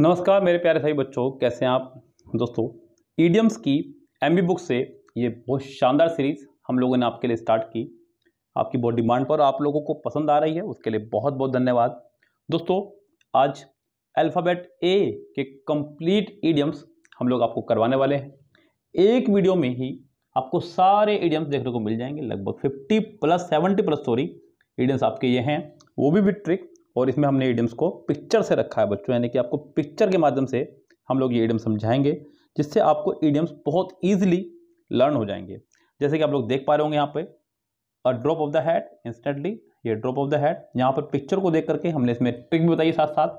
नमस्कार मेरे प्यारे सभी बच्चों कैसे हैं आप दोस्तों ईडियम्स की एम बुक से ये बहुत शानदार सीरीज़ हम लोगों ने आपके लिए स्टार्ट की आपकी बहुत डिमांड पर आप लोगों को पसंद आ रही है उसके लिए बहुत बहुत धन्यवाद दोस्तों आज अल्फ़ाबेट ए के कंप्लीट ईडियम्स हम लोग आपको करवाने वाले हैं एक वीडियो में ही आपको सारे ईडियम्स देखने को मिल जाएंगे लगभग fifty plus seventy plus story idioms आपके ये हैं वो भी विट ट्रिक और इसमें हमने ईडियम्स को पिक्चर से रखा है बच्चों यानी कि आपको पिक्चर के माध्यम से हम लोग ये ईडियम समझाएंगे जिससे आपको ईडियम्स बहुत ईजिली लर्न हो जाएंगे जैसे कि आप लोग देख पा रहे होंगे यहाँ पे a drop of the head instantly ये ड्रॉप ऑफ द हैड यहाँ पर पिक्चर को देख करके हमने इसमें ट्रिक भी बताई साथ साथ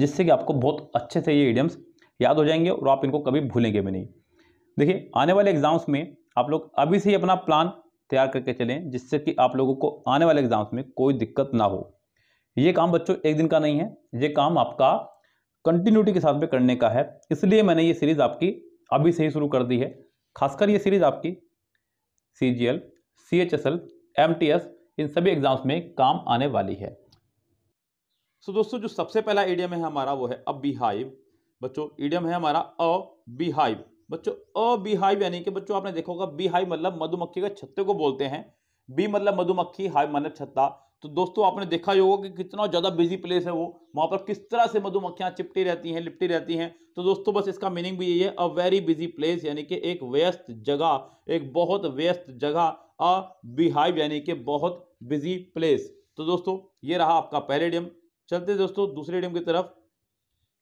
जिससे कि आपको बहुत अच्छे से ये ईडियम्स याद हो जाएंगे और आप इनको कभी भूलेंगे भी नहीं देखिए आने वाले एग्जाम्स में आप लोग अभी से ही अपना प्लान तैयार करके चलें जिससे कि आप लोगों को आने वाले एग्जाम्स में कोई दिक्कत ना हो ये काम बच्चों एक दिन का नहीं है ये काम आपका कंटिन्यूटी के साथ में करने का है इसलिए मैंने ये सीरीज़ आपकी अभी से ही शुरू कर दी है खासकर ये सीरीज़ आपकी C G L C H S L M T S इन सभी एग्जाम्स में काम आने वाली है सो so, दोस्तों जो सबसे पहला ईडियम है हमारा वो है अ बिहाइव बच्चों ईडियम है हमारा अ बिहाइव बच्चों अ बिहाइव यानी कि बच्चों आपने देखा होगा बिहाइव मतलब मधुमक्खी के छत्ते को बोलते हैं बी मतलब मधुमक्खी हाइव मतलब छत्ता तो दोस्तों आपने देखा ही होगा कि कितना ज़्यादा बिजी प्लेस है वो वहाँ पर किस तरह से मधुमक्खियाँ चिपटी रहती हैं लिपटी रहती हैं तो दोस्तों बस इसका मीनिंग भी यही है अ वेरी बिजी प्लेस यानी कि एक व्यस्त जगह एक बहुत व्यस्त जगह अ बिहाइव यानी कि बहुत बिजी प्लेस तो दोस्तों ये रहा आपका पहले डेम चलते दोस्तों दूसरे डेम की तरफ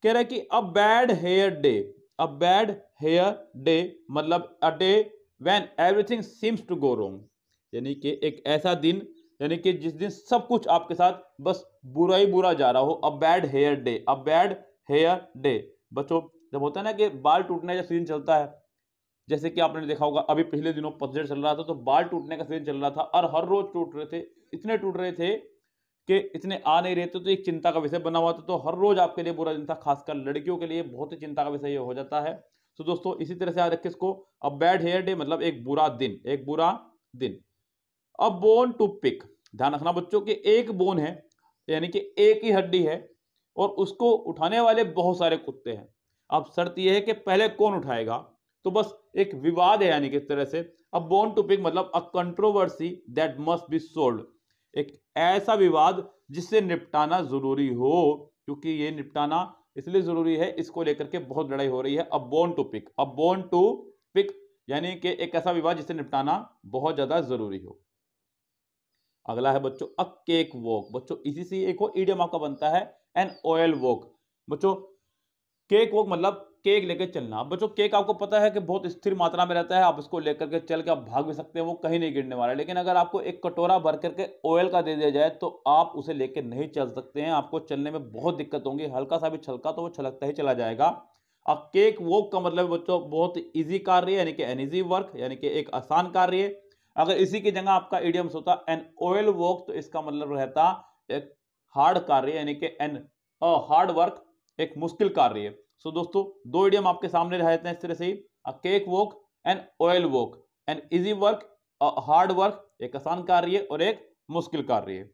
कह रहे हैं कि a bad hair day a bad hair day मतलब a day when everything seems to go wrong यानी कि एक ऐसा दिन यानी कि जिस दिन सब कुछ आपके साथ बस बुरा ही बुरा जा रहा हो a bad hair day a bad hair day बच्चों जब होता है ना कि बाल टूटने का सीजन चलता है जैसे कि आपने देखा होगा अभी पिछले दिनों पतझड़ चल रहा था तो बाल टूटने का सीजन चल रहा था और हर रोज टूट रहे थे इतने टूट रहे थे कि इतने आ नहीं रहे थे तो एक चिंता का विषय बना हुआ था तो हर रोज आपके लिए बुरा दिन था खासकर लड़कियों के लिए बहुत ही चिंता का विषय हो जाता है तो दोस्तों इसी तरह से याद रखें इसको अब बैड हेयर डे मतलब एक बुरा दिन एक बुरा दिन अ बोन टू पिक ध्यान रखना बच्चों के एक बोन है यानी कि एक ही हड्डी है और उसको उठाने वाले बहुत सारे कुत्ते हैं अब शर्त यह है कि पहले कौन उठाएगा तो बस एक विवाद है यानी कि तरह से अब बोन टू पिक मतलब a controversy that must be solved एक ऐसा विवाद जिससे निपटाना जरूरी हो क्योंकि ये निपटाना इसलिए जरूरी है इसको लेकर के बहुत लड़ाई हो रही है अब बोन टू पिक अब बोन टू पिक यानी कि एक ऐसा विवाद जिससे निपटाना बहुत ज्यादा जरूरी हो अगला है बच्चों अ केक वॉक बच्चों इसी से एक और ईडियम आपका बनता है एन ऑयल वॉक बच्चों केक वॉक मतलब केक लेकर चलना बच्चों केक आपको पता है कि बहुत स्थिर मात्रा में रहता है आप इसको लेकर के चल के आप भाग भी सकते हैं वो कहीं नहीं गिरने वाला लेकिन अगर आपको एक कटोरा भर करके ऑयल का दे दिया जाए तो आप उसे लेकर नहीं चल सकते हैं आपको चलने में बहुत दिक्कत होगी हल्का सा भी छलका तो वो छलकता ही चला जाएगा अब केक वॉक का मतलब बच्चों बहुत ईजी कार्य यानी कि एनईजी वर्क यानी कि एक आसान कार्य अगर इसी की जगह आपका एडियम्स होता एन ऑयल वर्क तो इसका मतलब रहता एक हार्ड कार्य यानी कि एन हार्ड वर्क एक मुश्किल कार्य है सो दोस्तों दो एडियम आपके सामने रहते हैं इस तरह से ही cake work and oil work an easy work hard work एक आसान कार्य और एक मुश्किल कार्य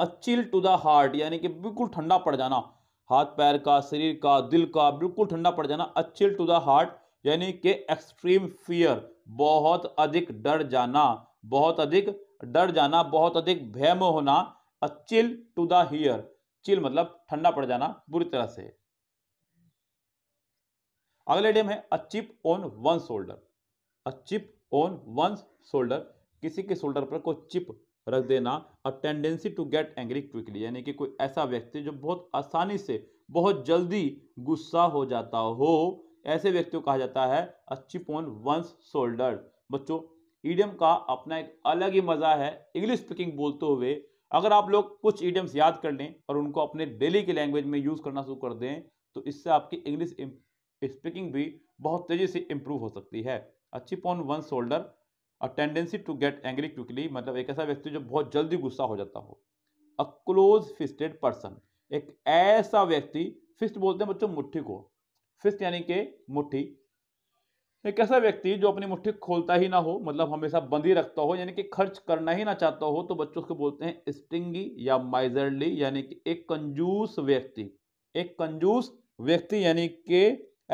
अचिल टू द हार्ट यानी कि बिल्कुल ठंडा पड़ जाना हाथ पैर का शरीर का दिल का बिल्कुल ठंडा पड़ जाना अचिल टू द हार्ट यानी कि एक्सट्रीम फियर बहुत अधिक डर जाना बहुत अधिक डर जाना बहुत अधिक भय होना a chill to the hear chill मतलब ठंडा पड़ जाना बुरी तरह से अगले डेम है a chip on one shoulder a chip on one shoulder किसी के शोल्डर पर कोई चिप रख देना a tendency to get angry quickly यानी कि कोई ऐसा व्यक्ति जो बहुत आसानी से बहुत जल्दी गुस्सा हो जाता हो ऐसे व्यक्तियों को कहा जाता है अच्छी पोन वंस सोल्डर बच्चों ईडियम का अपना एक अलग ही मज़ा है इंग्लिश स्पीकिंग बोलते हुए अगर आप लोग कुछ ईडियम्स याद कर लें और उनको अपने डेली की लैंग्वेज में यूज़ करना शुरू कर दें तो इससे आपकी इंग्लिश स्पीकिंग भी बहुत तेज़ी से इंप्रूव हो सकती है a chip on one's shoulder a tendency to get angry quickly मतलब एक ऐसा व्यक्ति जो बहुत जल्दी गुस्सा हो जाता हो अ क्लोज फिस्टेड पर्सन एक ऐसा व्यक्ति फिस्ट बोलते हैं बच्चों मुट्ठी को फिस्ट यानी कि मुट्ठी एक ऐसा व्यक्ति जो अपनी मुट्ठी खोलता ही ना हो मतलब हमेशा बंद ही रखता हो यानी कि खर्च करना ही ना चाहता हो तो बच्चों को बोलते हैं स्टिंगी या माइजरली यानी कि एक कंजूस व्यक्ति एक कंजूस व्यक्ति यानी कि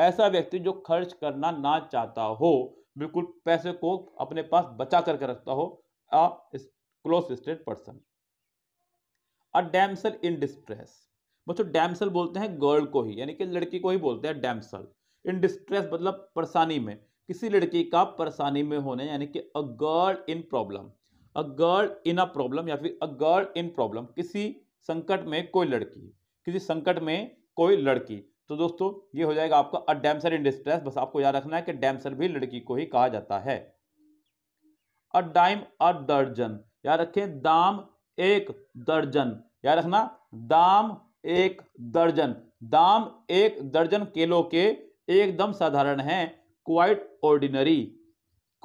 ऐसा व्यक्ति जो खर्च करना ना चाहता हो बिल्कुल पैसे को अपने पास बचा करके रखता हो a close state person a damsel in distress बच्चों डैमसल बोलते हैं गर्ल को ही यानी कि लड़की को ही बोलते हैं डैमसल इन डिस्ट्रेस मतलब परेशानी में किसी लड़की का परेशानी में होने यानी कि a girl in problem a girl in a problem या फिर अ गर्ल इन प्रॉब्लम किसी संकट में कोई लड़की किसी संकट में कोई लड़की तो दोस्तों ये हो जाएगा आपका अ डैमसर इन डिस्ट्रेस बस आपको याद रखना है कि डैमसर भी लड़की को ही कहा जाता है अ डाइम अ दर्जन याद रखें दाम एक दर्जन याद रखना दाम एक दर्जन दाम एक दर्जन केलों के एकदम साधारण हैं क्वाइट ऑर्डिनरी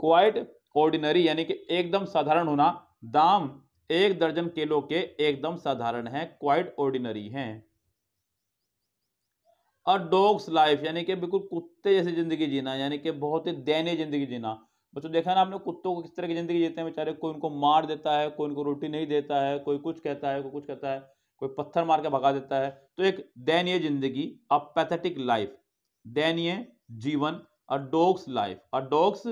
क्वाइट ऑर्डिनरी यानी कि एकदम साधारण होना दाम एक दर्जन केलों के एकदम साधारण हैं क्वाइट ऑर्डिनरी हैं और डॉग्स लाइफ यानी कि बिल्कुल कुत्ते जैसी जिंदगी जीना यानी कि बहुत ही दैनीय जिंदगी जीना बच्चों देखा ना आपने कुत्तों को किस तरह की जिंदगी जीते हैं बेचारे कोई उनको मार देता है कोई उनको रोटी नहीं देता है कोई कुछ कहता है कोई कुछ कहता है कोई पत्थर मार के भगा देता है तो एक दैनीय जिंदगी अ पैथेटिक लाइफ दैनीय जीवन a dog's life a dog's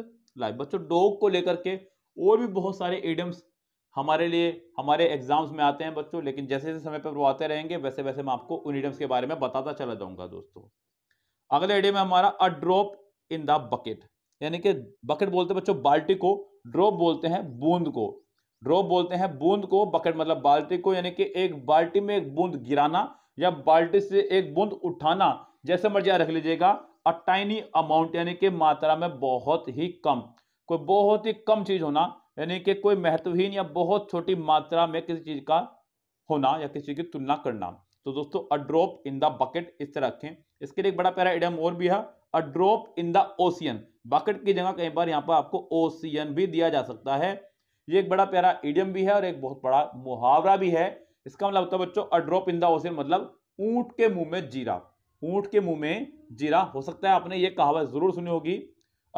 life बच्चों डॉग को लेकर के और भी बहुत सारे एडम्स हमारे लिए हमारे एग्जाम्स में आते हैं बच्चों लेकिन जैसे जैसे समय पर वो आते रहेंगे वैसे वैसे मैं आपको उन एडम्स के बारे में बताता चला जाऊंगा दोस्तों अगले एडियम है हमारा a drop in the bucket यानी कि बकेट बोलते हैं बच्चों बाल्टी को ड्रॉप बोलते हैं बूंद को ड्रॉप बोलते हैं बूंद को बकेट मतलब बाल्टी को यानी कि एक बाल्टी में एक बूंद गिराना या बाल्टी से एक बूंद उठाना जैसे मर्जी रख लीजिएगा अ टाइनी अमाउंट यानी कि मात्रा में बहुत ही कम कोई बहुत ही कम चीज होना यानी कि कोई महत्वहीन या बहुत छोटी मात्रा में किसी चीज का होना या किसी की तुलना करना तो दोस्तों a drop in the bucket इस तरह रखें इसके लिए एक बड़ा प्यारा एडम और भी है a drop in the ocean bucket की जगह कई बार यहाँ पर आपको ओशियन भी दिया जा सकता है ये एक बड़ा प्यारा इडियम भी है और एक बहुत बड़ा मुहावरा भी है इसका मतलब होता है बच्चों अड्रोप इन द ओशन मतलब ऊंट के मुंह में जीरा ऊंट के मुंह में जीरा हो सकता है आपने ये कहावत जरूर सुनी होगी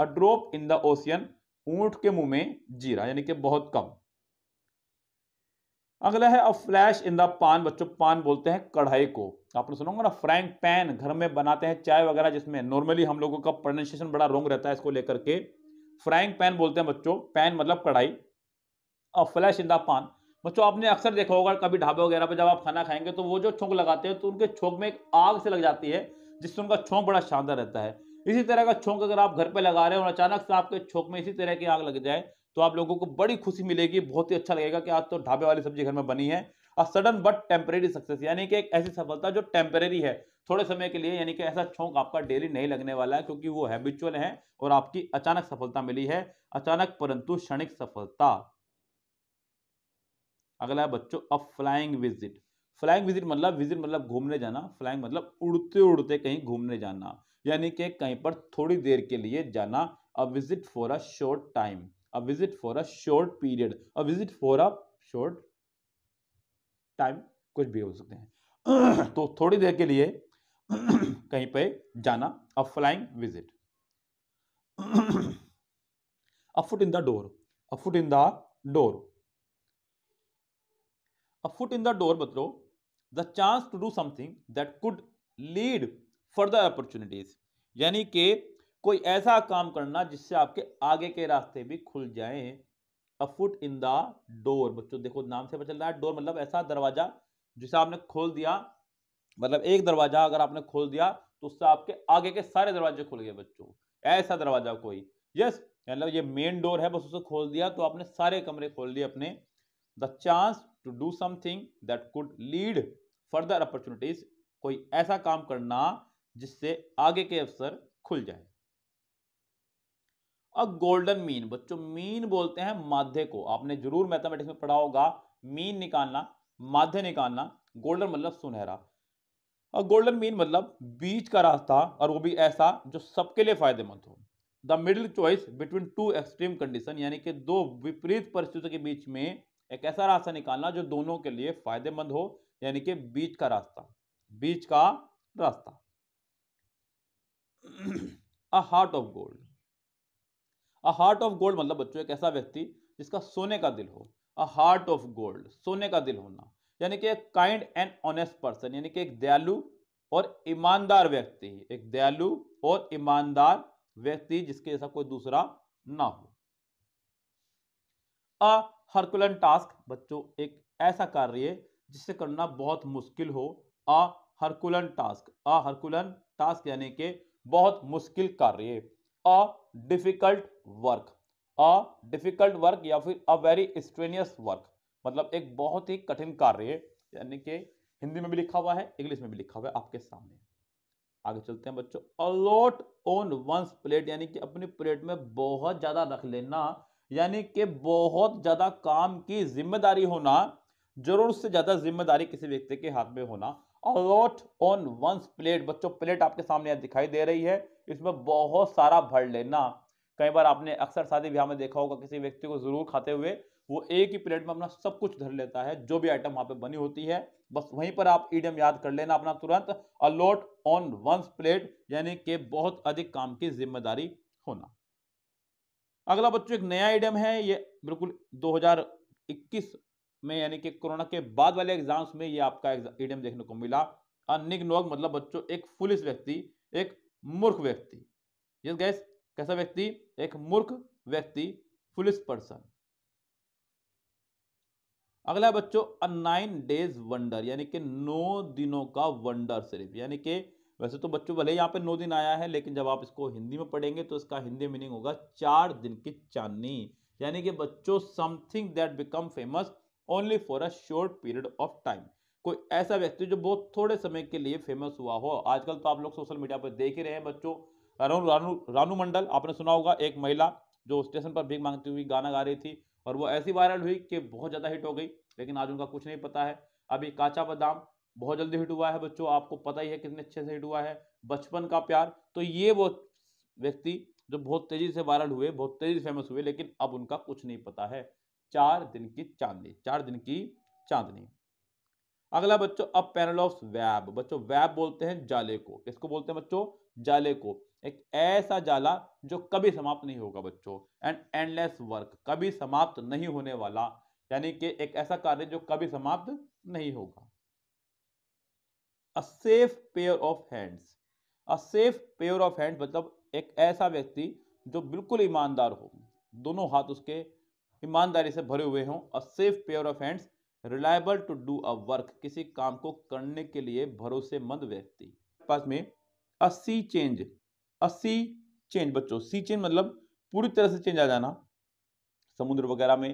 अड्रोप इन द ओशियन ऊंट के मुंह में जीरा यानी कि बहुत कम अगला है अ फ्लैश इन द पान बच्चों पान बोलते हैं कढ़ाई को आपने सुना होगा ना फ्रैंक पैन घर में बनाते हैं चाय वगैरह जिसमें नॉर्मली हम लोगों का प्रोनाउंसिएशन बड़ा रोंग रहता है इसको लेकर के फ्रैंक पैन बोलते हैं बच्चों पैन मतलब कढ़ाई अ फ्लैश इन द पान बच्चों आपने अक्सर देखा होगा कभी ढाबे वगैरह पर जब आप खाना खाएंगे तो वो जो छोंक लगाते हैं तो उनके छोंक में एक आग से लग जाती है जिससे उनका छोंक बड़ा शानदार रहता है इसी तरह का छोंक अगर आप घर पर लगा रहे हैं और अचानक से आपके छोंक में इसी तरह की आग लग जाए तो आप लोगों को बड़ी खुशी मिलेगी बहुत ही अच्छा लगेगा कि आज तो ढाबे वाली सब्जी घर में बनी है और सडन बट टेम्परेरी सक्सेस यानी कि एक ऐसी सफलता जो टेम्परेरी है थोड़े समय के लिए यानी कि ऐसा छोंक आपका डेली नहीं लगने वाला है क्योंकि वो हैबिचुअल है और आपकी अचानक सफलता मिली है अचानक परंतु क्षणिक सफलता अगला है बच्चों a flying visit flying visit मतलब विजिट मतलब घूमने जाना फ्लाइंग मतलब उड़ते उड़ते कहीं घूमने जाना यानी कि कहीं पर थोड़ी देर के लिए जाना a visit for a short time a visit for a short period a visit for a short time कुछ भी हो सकते हैं तो थोड़ी देर के लिए कहीं पर जाना a flying visit a foot in the door a foot in the door foot in the door door batro the chance to do something that could lead further opportunities यानी कि कोई ऐसा काम करना जिससे आपके आगे के रास्ते भी खुल जाएं a foot in the door बच्चों देखो नाम से पता रहा है डोर मतलब ऐसा दरवाजा जिसे आपने खोल दिया मतलब एक दरवाजा अगर आपने खोल दिया तो उससे आपके आगे के सारे दरवाजे खुल गए बच्चों ऐसा दरवाजा कोई यस मतलब ये मेन डोर है बस उसे खोल दिया तो आपने सारे कमरे खोल दिए अपने the chance to do something that could lead further opportunities कोई ऐसा काम करना जिससे आगे के अवसर खुल जाए अ गोल्डन मीन बच्चों मीन बोलते हैं माध्य को आपने जरूर मैथमेटिक्स में पढ़ा होगा मीन निकालना माध्य निकालना गोल्डन मतलब सुनहरा और गोल्डन मीन मतलब बीच का रास्ता और वो भी ऐसा जो सबके लिए फायदेमंद हो the middle choice between two extreme condition यानी कि दो विपरीत परिस्थितियों के बीच में एक ऐसा रास्ता निकालना जो दोनों के लिए फायदेमंद हो यानी कि बीच का रास्ता बीच का रास्ता a heart of gold a heart of gold मतलब बच्चों एक ऐसा व्यक्ति जिसका सोने का दिल हो अ हार्ट ऑफ गोल्ड सोने का दिल होना यानी कि एक काइंड एंड ऑनेस्ट पर्सन यानी कि एक दयालु और ईमानदार व्यक्ति एक दयालु और ईमानदार व्यक्ति जिसके जैसा कोई दूसरा ना हो अ हरकुलन टास्क बच्चों एक ऐसा कार्य है जिसे करना बहुत मुश्किल हो आ हरकुलन टास्क आ हरकुलन टास्क यानी के बहुत मुश्किल कार्य a difficult work a difficult work या फिर अ वेरी स्ट्रेनियस वर्क मतलब एक बहुत ही कठिन कार्य यानी कि हिंदी में भी लिखा हुआ है इंग्लिश में भी लिखा हुआ है आपके सामने आगे चलते हैं बच्चों अलोट ऑन वंस प्लेट यानी कि अपनी प्लेट में बहुत ज्यादा रख लेना यानी कि बहुत ज़्यादा काम की जिम्मेदारी होना जरूर से ज़्यादा जिम्मेदारी किसी व्यक्ति के हाथ में होना अलॉट ऑन वंस प्लेट बच्चों प्लेट आपके सामने दिखाई दे रही है इसमें बहुत सारा भर लेना कई बार आपने अक्सर शादी ब्याह में देखा होगा किसी व्यक्ति को जरूर खाते हुए वो एक ही प्लेट में अपना सब कुछ धर लेता है जो भी आइटम वहाँ पे बनी होती है बस वहीं पर आप ईडम याद कर लेना अपना तुरंत अलॉट ऑन वंस प्लेट यानी कि बहुत अधिक काम की जिम्मेदारी होना अगला बच्चों एक नया आइडियम है ये बिल्कुल 2021 में यानी कि कोरोना के बाद वाले एग्जाम्स में ये आपका आइडियम देखने को मिला अनिग्नोग मतलब बच्चों एक फुलिस व्यक्ति एक मूर्ख व्यक्ति यस गैस कैसा व्यक्ति एक मूर्ख व्यक्ति फुलिस पर्सन अगला बच्चों अ नाइन डेज वंडर यानी कि नौ दिनों का वंडर सिर्फ यानी कि वैसे तो बच्चों भले यहाँ पे नौ दिन आया है लेकिन जब आप इसको हिंदी में पढ़ेंगे तो इसका हिंदी मीनिंग होगा चार दिन की चांदनी यानी कि बच्चों something that become famous only for a short period of time कोई ऐसा व्यक्ति जो बहुत थोड़े समय के लिए फेमस हुआ हो आजकल तो आप लोग सोशल मीडिया पर देख ही रहे हैं बच्चों रानू रानू रानू मंडल आपने सुना होगा एक महिला जो स्टेशन पर भीख मांगती हुई गाना गा रही थी और वो ऐसी वायरल हुई कि बहुत ज़्यादा हिट हो गई लेकिन आज उनका कुछ नहीं पता है अभी काचा बादाम बहुत जल्दी हिट हुआ है बच्चों आपको पता ही है कितने अच्छे से हिट हुआ है बचपन का प्यार तो ये वो व्यक्ति जो बहुत तेजी से वायरल हुए बहुत तेजी से फेमस हुए लेकिन अब उनका कुछ नहीं पता है चार दिन की चांदनी चार दिन की चांदनी अगला बच्चों अब पैनल ऑफ वैब बच्चों वैब बोलते हैं जाले को इसको बोलते हैं बच्चों जाले को एक ऐसा जाला जो कभी समाप्त नहीं होगा बच्चों एंड एंडलेस वर्क कभी समाप्त नहीं होने वाला यानी कि एक ऐसा कार्य जो कभी समाप्त नहीं होगा a safe pair of hands a safe pair of hands मतलब एक ऐसा व्यक्ति जो बिल्कुल ईमानदार हो दोनों हाथ उसके ईमानदारी से भरे हुए हों a safe pair of hands reliable to do a work किसी काम को करने के लिए भरोसेमंद व्यक्ति पास में अ सी चेंज अ सी चेंज बच्चों सी चेंज मतलब पूरी तरह से चेंज आ जाना समुद्र वगैरह में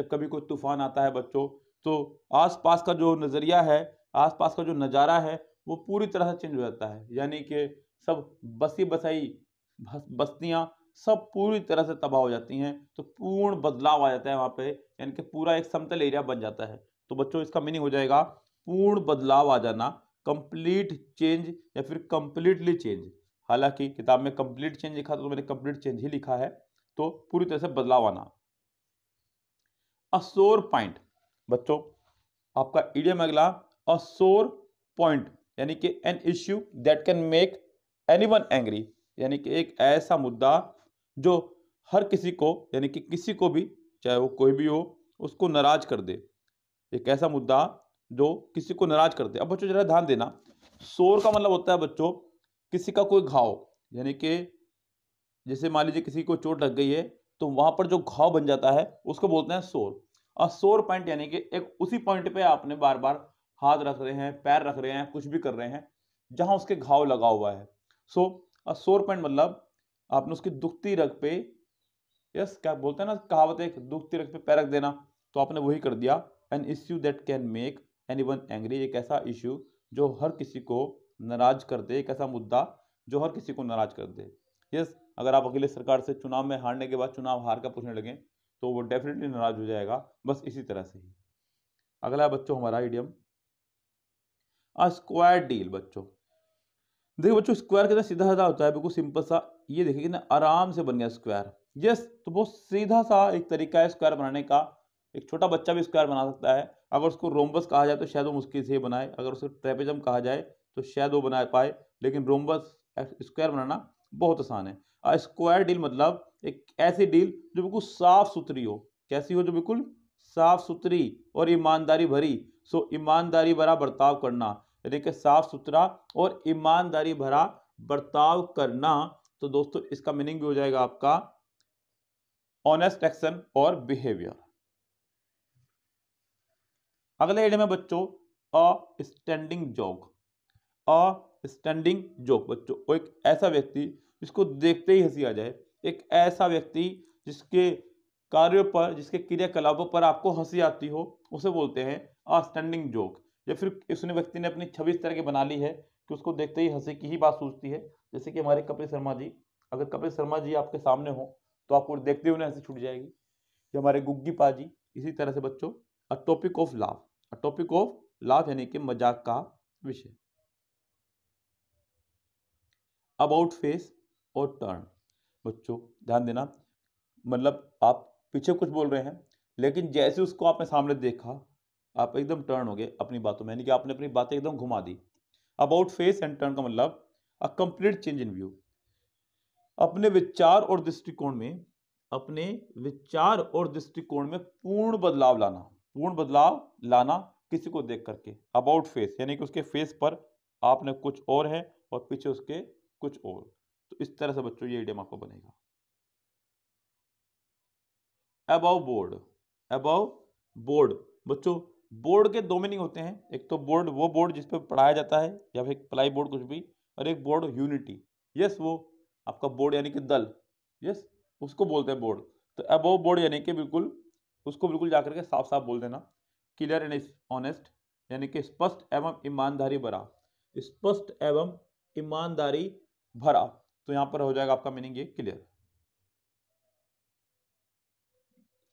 जब कभी कोई तूफान आता है बच्चों तो आसपास का जो नज़रिया है आसपास का जो नज़ारा है वो पूरी तरह से चेंज हो जाता है यानी कि सब बसी बसाई बस्तियाँ सब पूरी तरह से तबाह हो जाती हैं तो पूर्ण बदलाव आ जाता है वहाँ पे यानी कि पूरा एक समतल एरिया बन जाता है तो बच्चों इसका मीनिंग हो जाएगा पूर्ण बदलाव आ जाना कंप्लीट चेंज या फिर कंप्लीटली चेंज हालांकि किताब में कंप्लीट चेंज लिखा तो मैंने कंप्लीट चेंज ही लिखा है तो पूरी तरह से बदलाव आना असोर पॉइंट बच्चों आपका इडियम अगला अ सोर पॉइंट यानी कि an issue that can make anyone angry यानी कि एक ऐसा मुद्दा जो हर किसी को यानी कि किसी को भी चाहे वो कोई भी हो उसको नाराज कर दे एक ऐसा मुद्दा जो किसी को नाराज कर दे अब बच्चों जरा ध्यान देना शोर का मतलब होता है बच्चों किसी का कोई घाव यानी कि जैसे मान लीजिए किसी को चोट लग गई है तो वहां पर जो घाव बन जाता है उसको बोलते हैं शोर और शोर पॉइंट यानी कि एक उसी पॉइंट पे आपने बार बार हाथ रख रहे हैं पैर रख रहे हैं कुछ भी कर रहे हैं जहाँ उसके घाव लगा हुआ है सो अ सोर पॉइंट मतलब आपने उसकी दुखती रग पे यस क्या बोलते हैं ना कहावत एक दुखती रग पे पैर रख देना तो आपने वही कर दिया an issue that can make anyone angry एक ऐसा इश्यू जो हर किसी को नाराज कर दे एक ऐसा मुद्दा जो हर किसी को नाराज कर दे यस अगर आप अकेले सरकार से चुनाव में हारने के बाद चुनाव हार कर पूछने लगें तो वो डेफिनेटली नाराज हो जाएगा बस इसी तरह से ही अगला बच्चों हमारा आइडियम स्क्वायर डील बच्चों देखिए बच्चों स्क्वायर कितना सीधा सीधा होता है बिल्कुल सिंपल सा ये देखिए कितना आराम से बन गया स्क्वायर यस तो बहुत सीधा सा एक तरीका है स्क्वायर बनाने का एक छोटा बच्चा भी स्क्वायर बना सकता है अगर उसको रोमबस कहा जाए तो शायद वो मुश्किल से बनाए अगर उसको ट्रेपेजम कहा जाए तो शायद वो बना पाए लेकिन रोमबस स्क्वायर बनाना बहुत आसान है और स्क्वायर डील मतलब एक ऐसी डील जो बिल्कुल साफ सुथरी हो कैसी हो जो बिल्कुल साफ सुथरी और ईमानदारी भरी सो ईमानदारी भरा बर्ताव करना यानी कि साफ सुथरा और ईमानदारी भरा बर्ताव करना तो दोस्तों इसका मीनिंग भी हो जाएगा आपका ऑनेस्ट एक्शन और बिहेवियर अगले एड में बच्चों a standing joke a standing joke बच्चों एक ऐसा व्यक्ति जिसको देखते ही हंसी आ जाए एक ऐसा व्यक्ति जिसके कार्यों पर जिसके क्रियाकलापों पर आपको हंसी आती हो उसे बोलते हैं आउटस्टैंडिंग जोक या फिर इसने व्यक्ति ने अपनी छवि इस तरह की बना ली है कि उसको देखते ही हंसी की ही बात सूझती है जैसे कि हमारे कपिल शर्मा जी अगर कपिल शर्मा जी आपके सामने हो तो आपको देखते हुए हंसी छूट जाएगी या हमारे गुग्गी पाजी इसी तरह से बच्चों अ टॉपिक ऑफ लाभ अ टॉपिक ऑफ लाभ यानी कि मजाक का विषय अबाउट फेस और टर्न बच्चों ध्यान देना मतलब आप पीछे कुछ बोल रहे हैं लेकिन जैसे उसको आपने सामने देखा आप एकदम टर्न हो गए अपनी बातों में यानी कि आपने अपनी बातें एकदम घुमा दी अबाउट फेस एंड टर्न का मतलब a complete change in view अपने विचार और दृष्टिकोण में अपने विचार और दृष्टिकोण में पूर्ण बदलाव लाना पूर्ण बदलाव लाना किसी को देख करके अबाउट फेस यानी कि उसके फेस पर आपने कुछ और है और पीछे उसके कुछ और तो इस तरह से बच्चों ये आइडियम आपको बनेगा अबव बोर्ड अबव बोर्ड बच्चों बोर्ड के दो मीनिंग होते हैं एक तो बोर्ड वो बोर्ड जिस पर पढ़ाया जाता है या फिर प्लाई बोर्ड कुछ भी और एक बोर्ड यूनिटी यस वो आपका बोर्ड यानी कि दल यस उसको बोलते हैं बोर्ड तो अबव बोर्ड यानी कि बिल्कुल उसको बिल्कुल जा करके साफ साफ बोल देना क्लियर एंड ऑनेस्ट यानी कि स्पष्ट एवं ईमानदारी भरा स्पष्ट एवं ईमानदारी भरा तो यहाँ पर हो जाएगा आपका मीनिंग ये क्लियर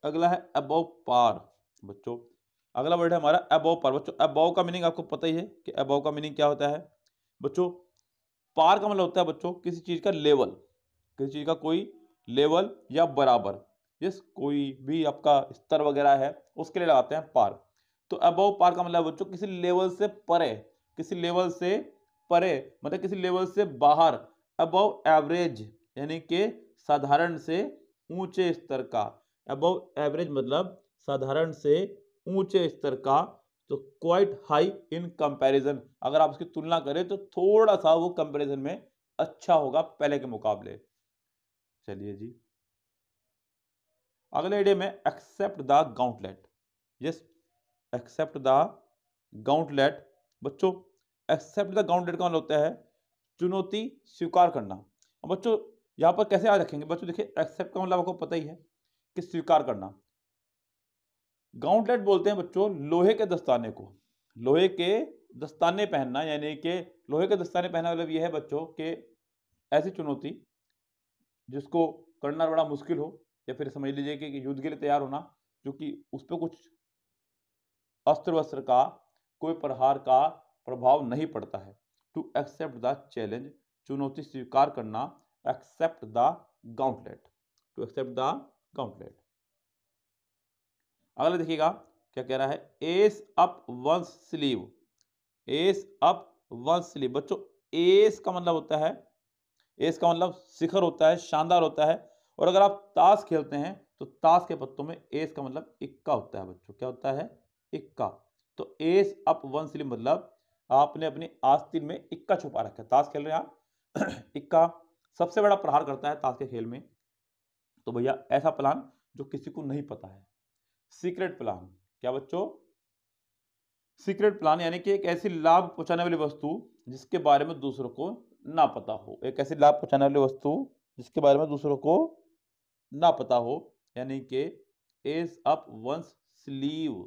अगला है अबव पार बच्चों अगला वर्ड है हमारा अबव पार बच्चों अबव का मीनिंग आपको पता ही है कि अबव का मीनिंग क्या होता है बच्चों पार का मतलब होता है बच्चों किसी चीज़ का लेवल किसी चीज़ का कोई लेवल या बराबर यस कोई भी आपका स्तर वगैरह है उसके लिए लगाते हैं पार तो अबव पार का मतलब बच्चों किसी लेवल से परे किसी लेवल से परे मतलब किसी लेवल से बाहर अबव एवरेज यानी के साधारण से ऊंचे स्तर का अबव एवरेज मतलब साधारण से ऊंचे स्तर का तो क्वाइट हाई इन कंपैरिजन अगर आप उसकी तुलना करें तो थोड़ा सा वो कंपैरिजन में अच्छा होगा पहले के मुकाबले चलिए जी अगले एडे में accept the gauntlet yes accept the gauntlet बच्चों एक्सेप्ट द गाउंटलेट का होता है चुनौती स्वीकार करना बच्चों यहाँ पर कैसे याद रखेंगे बच्चों देखिए एक्सेप्ट का मतलब आपको पता ही है कि स्वीकार करना गाउंटलेट बोलते हैं बच्चों लोहे के दस्ताने को लोहे के दस्ताने पहनना यानी कि लोहे के दस्ताने पहनना मतलब यह है बच्चों के ऐसी चुनौती जिसको करना बड़ा मुश्किल हो या फिर समझ लीजिए कि युद्ध के लिए तैयार होना क्योंकि उस पर कुछ अस्त्र वस्त्र का कोई प्रहार का प्रभाव नहीं पड़ता है टू एक्सेप्ट द चैलेंज चुनौती स्वीकार करना accept the gauntlet to accept the gauntlet अगला देखिएगा क्या कह रहा है ace up one's sleeve ace up one's sleeve बच्चों एस का मतलब होता है एस का मतलब शिखर होता है शानदार होता है और अगर आप ताश खेलते हैं तो ताश के पत्तों में एस का मतलब इक्का होता है बच्चों क्या होता है इक्का तो एस अप वन स्लीव मतलब आपने अपनी आस्तीन में इक्का छुपा रखा है ताश खेल रहे हैं आप इक्का सबसे बड़ा प्रहार करता है ताश के खेल में तो भैया ऐसा प्लान जो किसी को नहीं पता है सीक्रेट प्लान क्या बच्चों सीक्रेट प्लान यानी कि एक ऐसी लाभ पहुंचाने वाली वस्तु जिसके बारे में दूसरों को ना पता हो एक ऐसी लाभ पहुंचाने वाली वस्तु जिसके बारे में दूसरों को ना पता हो यानी कि एस अप वंस स्लीव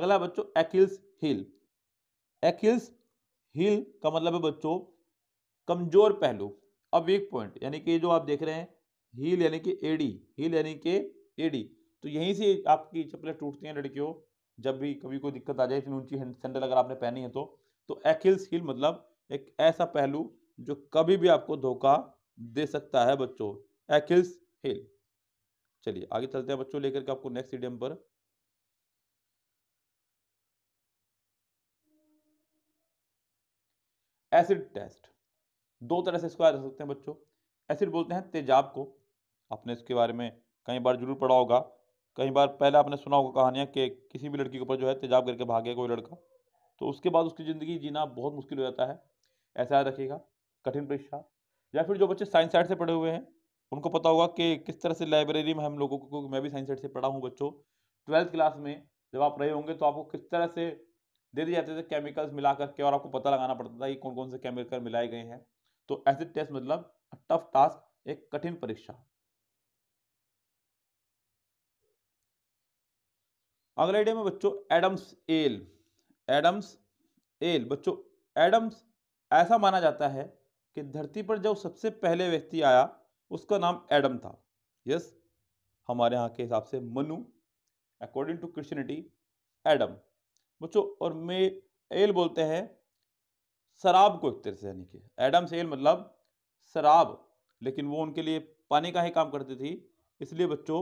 अगला बच्चों एकिल्स हिल एकिल्स हिल का मतलब है बच्चों कमजोर पहलू अब वीक पॉइंट यानी कि जो आप देख रहे हैं हील यानी कि एडी हील यानी कि एडी तो यहीं से आपकी चप्पलें टूटती हैं लड़कियों जब भी कभी कोई दिक्कत आ जाए इतनी ऊंची सैंडल अगर आपने पहनी है तो तो एकिल्स हील मतलब एक ऐसा पहलू जो कभी भी आपको धोखा दे सकता है बच्चों एकिल्स हील चलिए आगे चलते हैं बच्चों लेकर के आपको नेक्स्ट ईडियम पर एसिड टेस्ट दो तरह से इसको याद रख सकते हैं बच्चों एसिड बोलते हैं तेजाब को आपने इसके बारे में कई बार जरूर पढ़ा होगा कई बार पहले आपने सुना होगा कहानियाँ कि किसी भी लड़की के ऊपर जो है तेजाब करके भाग गया कोई लड़का तो उसके बाद उसकी ज़िंदगी जीना बहुत मुश्किल हो जाता है ऐसा याद रखिएगा कठिन परीक्षा या फिर जो बच्चे साइंस साइड से पढ़े हुए हैं उनको पता होगा कि किस तरह से लाइब्रेरी में हम लोगों को मैं भी साइंस साइड से पढ़ा हूँ बच्चों ट्वेल्थ क्लास में जब आप रहे होंगे तो आपको किस तरह से दे दिए जाते थे केमिकल्स मिला करके और आपको पता लगाना पड़ता था कि कौन कौन से केमिकल मिलाए गए हैं तो एसिड टेस्ट मतलब टफ टास्क एक कठिन परीक्षा अगले डे में बच्चों एडम्स एल एडम्स एल बच्चों एडम्स ऐसा माना जाता है कि धरती पर जो सबसे पहले व्यक्ति आया उसका नाम एडम था यस हमारे यहाँ के हिसाब से Manu according to Christianity Adam बच्चों और मे एल बोलते हैं शराब को एक तरह से यानी कि एडम सेल मतलब शराब लेकिन वो उनके लिए पानी का ही काम करती थी इसलिए बच्चों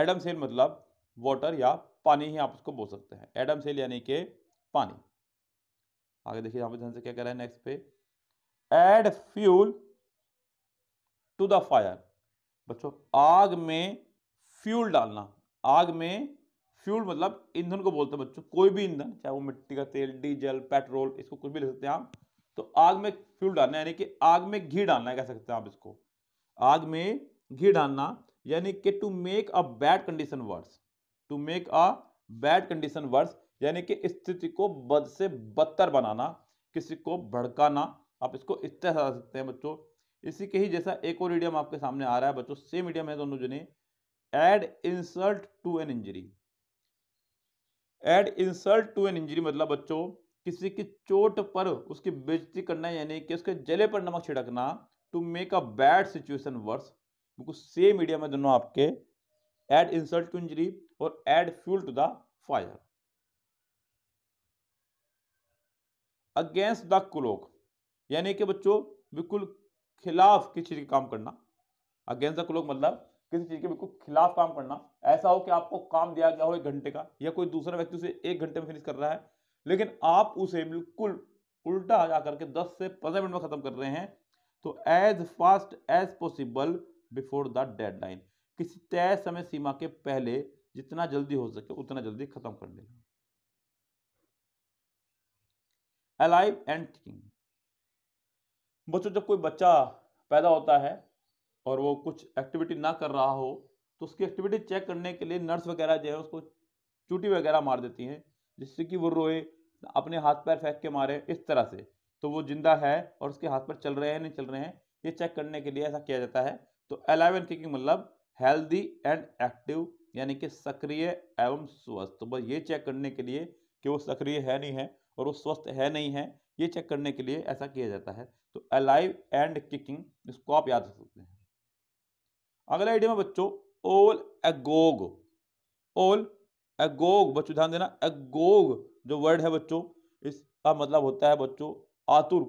एडम सेल मतलब वाटर या पानी ही आप उसको बोल सकते हैं एडम सेल यानी कि पानी आगे देखिए यहाँ पे ध्यान से क्या कह रहा है नेक्स्ट पे add fuel to the fire बच्चों आग में फ्यूल डालना आग में फ्यूल मतलब ईंधन को बोलते हैं बच्चों कोई भी ईंधन चाहे वो मिट्टी का तेल डीजल पेट्रोल इसको कुछ भी ले सकते हैं आप तो आग में फ्यूल डालना यानी कि आग में घी डालना कह सकते हैं आप इसको आग में घी डालना यानी कि to make a bad condition worse to make a bad condition worse यानी कि स्थिति को बद से बदतर बनाना किसी को भड़काना आप इसको इस तरह से सकते हैं बच्चों इसी के ही जैसा एक और मीडियम आपके सामने आ रहा है बच्चों सेम मीडियम है दोनों जने add insult to an injury add insult to an injury मतलब बच्चों किसी की चोट पर उसकी बेजती करना यानी कि उसके जले पर नमक छिड़कना to make a bad situation worse बिल्कुल सेम मीडिया में दोनों आपके एड इंसल्ट टू इंजरी और add fuel to the fire against the clock यानी कि बच्चों बिल्कुल खिलाफ किसी के काम करना अगेंस्ट द क्लोक मतलब किसी चीज के बिल्कुल खिलाफ काम करना ऐसा हो कि आपको काम दिया गया हो एक घंटे का या कोई दूसरा व्यक्ति उसे एक घंटे में फिनिश कर रहा है लेकिन आप उसे बिल्कुल उल्टा जा करके दस से पंद्रह मिनट में खत्म कर रहे हैं तो as fast as possible before the deadline किसी तय समय सीमा के पहले जितना जल्दी हो सके उतना जल्दी खत्म कर देना अलाइव एंड थिंकिंग बच्चों जब कोई बच्चा पैदा होता है और वो कुछ एक्टिविटी ना कर रहा हो तो उसकी एक्टिविटी चेक करने के लिए नर्स वगैरह जो है उसको चूटी वगैरह मार देती हैं जिससे कि वो रोए अपने हाथ पैर फेंक के मारे इस तरह से तो वो जिंदा है और उसके हाथ पर चल रहे हैं नहीं चल रहे हैं ये चेक करने के लिए ऐसा किया जाता है तो अलेवन एंड किकिंग मतलब हेल्दी एंड एक्टिव यानी कि सक्रिय एवं स्वस्थ तो बस ये चेक करने के लिए कि वो सक्रिय है नहीं है और वो स्वस्थ है नहीं है ये चेक करने के लिए ऐसा किया जाता है तो अलाइव एंड किकिंग इसको आप याद रख सकते हैं अगला आइडियम है बच्चों ओल एगोग ओल एगोग बच्चों ध्यान देना एगोग जो वर्ड है बच्चों इसका मतलब होता है बच्चों आतुर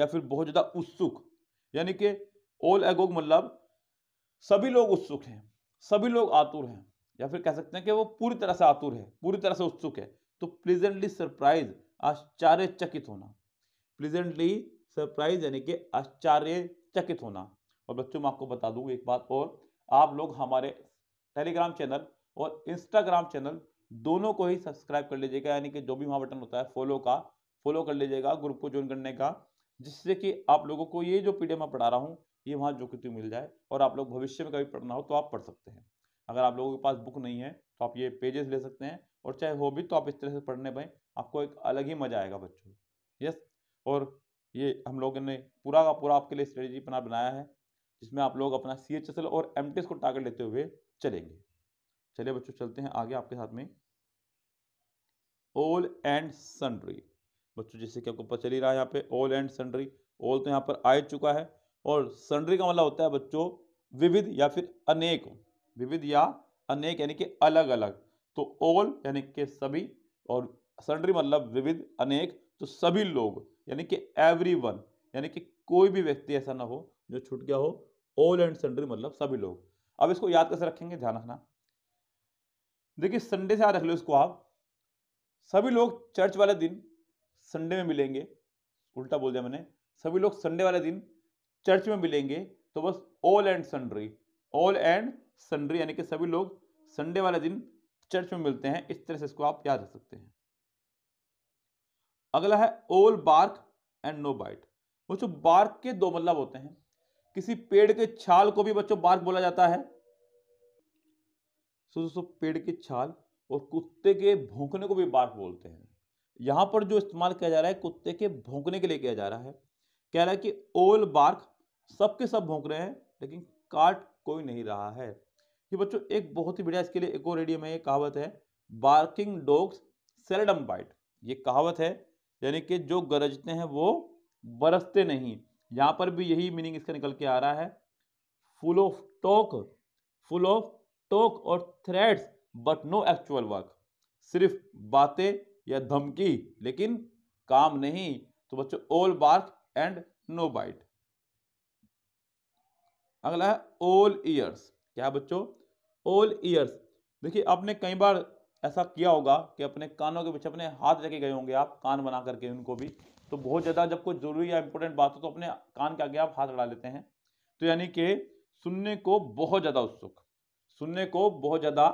या फिर बहुत ज़्यादा उत्सुक यानी कि ओल एगोग मतलब सभी लोग उत्सुक हैं सभी लोग आतुर हैं या फिर कह सकते हैं कि वो पूरी तरह से आतुर है पूरी तरह से उत्सुक है तो प्लीजेंटली सरप्राइज आश्चर्यचकित होना प्लीजेंटली सरप्राइज यानी कि आश्चर्यचकित होना और बच्चों मैं आपको बता दूँ एक बात और आप लोग हमारे टेलीग्राम चैनल और इंस्टाग्राम चैनल दोनों को ही सब्सक्राइब कर लीजिएगा यानी कि जो भी वहाँ बटन होता है फॉलो का फॉलो कर लीजिएगा ग्रुप को ज्वाइन करने का जिससे कि आप लोगों को ये जो पीडीएफ मैं पढ़ा रहा हूँ ये वहाँ जो कितनी मिल जाए और आप लोग भविष्य में कभी पढ़ना हो तो आप पढ़ सकते हैं अगर आप लोगों के पास बुक नहीं है तो आप ये पेजेस ले सकते हैं और चाहे हो भी तो आप इस तरह से पढ़ने पाए आपको एक अलग ही मज़ा आएगा बच्चों यस और ये हम लोगों ने पूरा का पूरा आपके लिए स्ट्रेटेजी अपना बनाया है जिसमें आप लोग अपना सी एच एस एल और एम टी एस को टारगेट लेते हुए चलेंगे चलिए बच्चों चलते हैं आगे आपके साथ में ओल एंड सन्ड्री बच्चों जैसे कि आपको पता चल ही रहा है यहाँ पे ओल एंड सन्ड्री ओल तो यहाँ पर आ चुका है और सन्ड्री का मतलब होता है बच्चों विविध या फिर अनेक विविध या अनेक यानी कि अलग अलग तो ओल यानी कि सभी और सन्ड्री मतलब विविध अनेक तो सभी लोग यानी कि एवरी वन यानी कि कोई भी व्यक्ति ऐसा ना हो जो छूट गया हो ऑल एंड संडे मतलब सभी लोग अब इसको याद कैसे रखेंगे ध्यान रखना देखिए संडे से याद रख लो इसको आप सभी लोग चर्च वाले दिन संडे में मिलेंगे उल्टा बोल दिया मैंने सभी लोग संडे वाले दिन चर्च में मिलेंगे तो बस all and sundry all and sundry यानी कि सभी लोग संडे वाले दिन चर्च में मिलते हैं इस तरह से इसको आप याद रख सकते हैं अगला है ओल बार्क एंड नो बाइट वो जो बार्क के दो मतलब होते हैं किसी पेड़ के छाल को भी बच्चों बार्क बोला जाता है सो दोस्तों पेड़ की छाल और कुत्ते के भोंकने को भी बार्क बोलते हैं यहां पर जो इस्तेमाल किया जा रहा है कुत्ते के भोंकने के लिए किया जा रहा है कह रहा है कि ओल बार्क सबके सब भोंक रहे हैं लेकिन काट कोई नहीं रहा है ये बच्चों एक बहुत ही बढ़िया इसके लिए एक और रेडियो में ये कहावत है बार्किंग डॉग्स सेलडम बाइट ये कहावत है यानी कि जो गरजते हैं वो बरसते नहीं यहाँ पर भी यही मीनिंग इसका निकल के आ रहा है full of talk full of talk और threats but no actual work सिर्फ बातें या धमकी लेकिन काम नहीं तो बच्चों all bark and no bite अगला है ओल ईयर्स क्या है बच्चों ओल ईयर्स देखिए आपने कई बार ऐसा किया होगा कि अपने कानों के पीछे अपने हाथ लेके गए होंगे आप कान बना करके उनको भी तो बहुत ज़्यादा जब कोई ज़रूरी या इंपॉर्टेंट बात हो तो अपने कान के आगे आप हाथ लड़ा लेते हैं तो यानी कि सुनने को बहुत ज़्यादा उत्सुक सुनने को बहुत ज़्यादा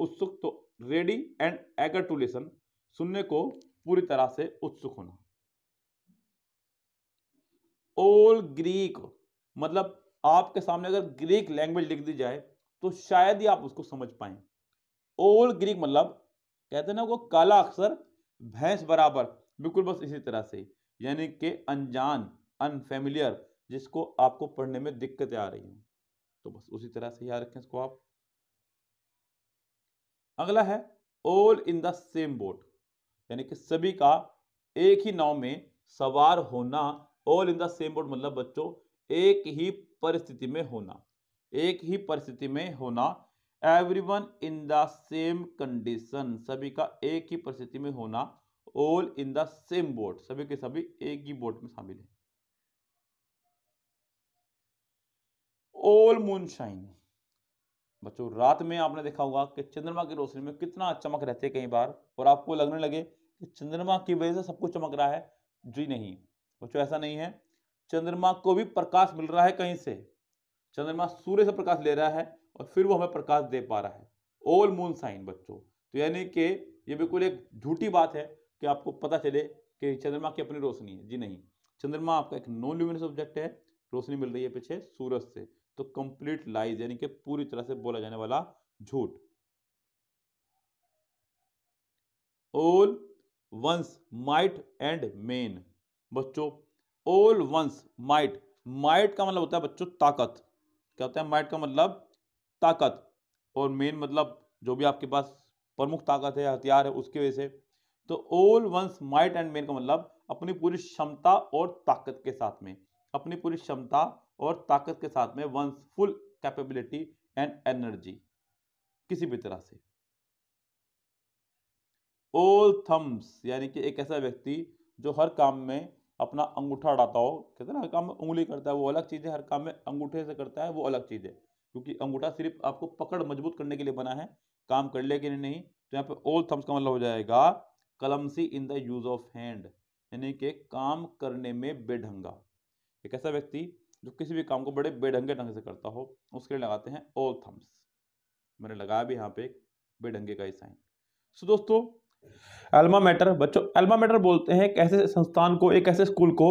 उत्सुक तो ready and eager to listen सुनने को पूरी तरह से उत्सुक होना ओल ग्रीक मतलब आपके सामने अगर ग्रीक लैंग्वेज लिख दी जाए तो शायद ही आप उसको समझ पाए ओल ग्रीक मतलब कहते ना वो काला अक्सर भैंस बराबर बिल्कुल बस इसी तरह से यानी कि अनजान अनफेमिलियर जिसको आपको पढ़ने में दिक्कतें आ रही हों तो बस उसी तरह से याद रखें इसको आप अगला है all in the same boat यानी कि सभी का एक ही नाव में सवार होना all in the same boat मतलब बच्चों एक ही परिस्थिति में होना एक ही परिस्थिति में होना everyone in the same condition सभी का एक ही परिस्थिति में होना all in the same boat सभी के सभी एक ही बोट में शामिल है ऑल मूनशाइन बच्चों रात में आपने देखा होगा कि चंद्रमा की रोशनी में कितना चमक रहते कई बार और आपको लगने लगे कि चंद्रमा की वजह से सब कुछ चमक रहा है जी नहीं बच्चों ऐसा नहीं है चंद्रमा को भी प्रकाश मिल रहा है कहीं से चंद्रमा सूर्य से प्रकाश ले रहा है और फिर वो हमें प्रकाश दे पा रहा है ऑल मून साइन बच्चों तो यानी कि ये बिल्कुल एक झूठी बात है कि आपको पता चले कि चंद्रमा की अपनी रोशनी है जी नहीं चंद्रमा आपका एक नॉन ल्यूमिनस ऑब्जेक्ट है रोशनी मिल रही है पीछे सूरज से तो कंप्लीट लाइज यानी कि पूरी तरह से बोला जाने वाला झूठ ओल वंस माइट एंड मेन बच्चों ओल वंस माइट माइट का मतलब होता है बच्चों ताकत क्या होता है माइट का मतलब ताकत और मेन मतलब जो भी आपके पास प्रमुख ताकत है हथियार है उसकी वजह से तो all one's might and main का मतलब अपनी पूरी क्षमता और ताकत के साथ में अपनी पूरी क्षमता और ताकत के साथ में one's full capability and energy किसी भी तरह से ऑल थम्स यानी कि एक ऐसा व्यक्ति जो हर काम में अपना अंगूठा अड़ाता हो कहते हैं ना हर काम में उंगली करता है वो अलग चीज़ है हर काम में अंगूठे से करता है वो अलग चीज़ है क्योंकि अंगूठा सिर्फ आपको पकड़ मजबूत करने के लिए बना है काम कर लेके नहीं तो यहाँ पे ऑल थम्स का मतलब हो जाएगा clumsy in the use of hand यानी कि काम करने में बेढंगा एक ऐसा व्यक्ति जो किसी भी काम को बड़े बेढंगे ढंग से करता हो उसके लिए लगाते हैं ऑल थम्स मैंने लगाया भी यहाँ पे बेढंगे का ही साइन सो दोस्तों एल्मा मैटर बच्चों एल्मा मैटर बोलते हैं एक ऐसे संस्थान को एक ऐसे स्कूल को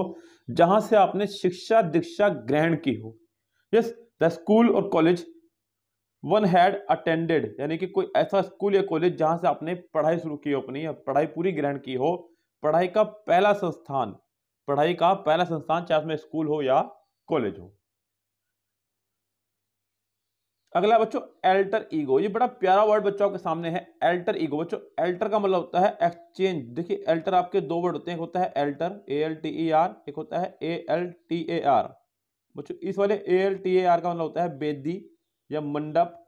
जहां से आपने शिक्षा दीक्षा ग्रहण की हो यस द स्कूल और कॉलेज वन हैड अटेंडेड यानी कि कोई ऐसा स्कूल या कॉलेज जहां से आपने पढ़ाई शुरू की हो अपनी पढ़ाई पूरी ग्रहण की हो पढ़ाई का पहला संस्थान पढ़ाई का पहला संस्थान चाहे उसमें स्कूल हो या कॉलेज हो अगला बच्चों एल्टर ईगो ये बड़ा प्यारा वर्ड बच्चों के सामने है एल्टर ईगो बच्चों एल्टर का मतलब होता है एक्सचेंज देखिए एल्टर आपके दो वर्ड होते हैं एक होता है alter A L T E R एक होता है A L T A R बच्चों इस वाले A L T A R का मतलब होता है बेदी या मंडप